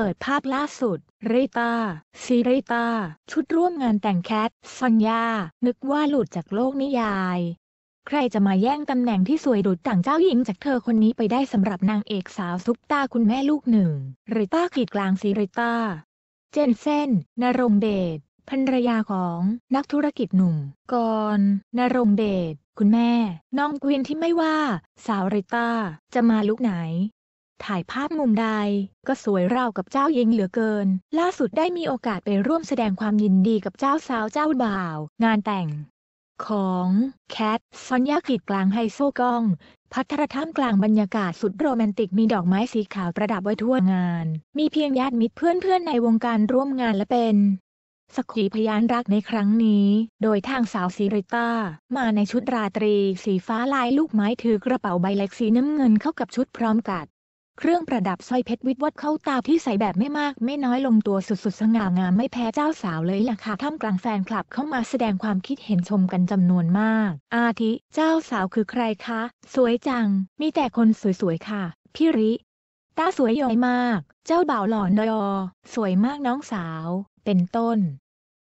เปิดภาพล่าสุด ริตา ซีริตา ชุดร่วมงานแต่งแคทซันยานึกว่าหลุดจากโลกนิยาย ใครจะมาแย่งตำแหน่งที่สวยดุดต่างเจ้าหญิงจากเธอคนนี้ไปได้สำหรับนางเอกสาวซุปตาคุณแม่ลูกหนึ่ง ริตาขีดกลางซีริตา เจนเซนนรงเดชภรรยาของนักธุรกิจหนุ่มกอนนรงเดชคุณแม่ น้องกวินที่ไม่ว่า สาวริต้าจะมาลุกไหนถ่ายภาพมุมใดก็สวยราวกับเจ้าหญิงเหลือเกิน ล่าสุดได้มีโอกาสไปร่วมแสดงความยินดีกับเจ้าสาวเจ้าบ่าว งานแต่ง ของแคทซอนยากิดกลางไฮโซกล้อง พัทรธรรมกลางบรรยากาศสุดโรแมนติกมีดอกไม้สีขาวประดับไว้ทั่วงาน มีเพียงญาติมิตรเพื่อนๆในวงการร่วมงานและเป็นสกีพยานรักในครั้งนี้ โดยทางสาวซีริต้ามาในชุดราตรี สีฟ้าลายลูกไม้ถือกระเป๋าใบเล็กสีน้ำเงินเข้ากับชุดพร้อมกัดเครื่องประดับสร้อยเพชรวิทวัดเข้าตาที่ใส่แบบไม่มากไม่น้อยลงตัวสุดๆ สง่างามไม่แพ้เจ้าสาวเลยล่ะค่ะท่ามกลางแฟนคลับเข้ามาแสดงความคิดเห็นชมกันจำนวนมาก อาทิ เจ้าสาวคือใครคะ สวยจัง มีแต่คนสวยๆค่ะ พี่ริตาสวยยอยมาก เจ้าบ่าวหล่อนอยอสวยมากน้องสาว เป็นต้น